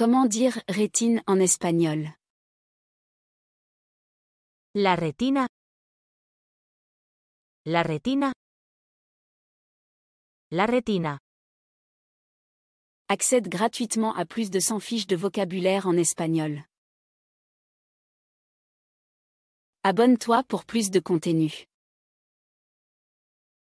Comment dire rétine en espagnol La rétina. La rétina. La rétina. Accède gratuitement à plus de 100 fiches de vocabulaire en espagnol. Abonne-toi pour plus de contenu.